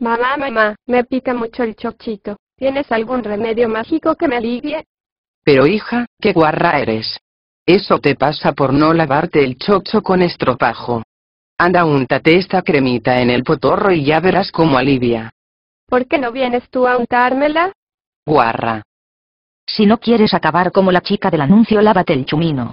Mamá, mamá, me pica mucho el chochito. ¿Tienes algún remedio mágico que me alivie? Pero hija, qué guarra eres. Eso te pasa por no lavarte el chocho con estropajo. Anda, untate esta cremita en el potorro y ya verás cómo alivia. ¿Por qué no vienes tú a untármela? Guarra. Si no quieres acabar como la chica del anuncio, lávate el chumino.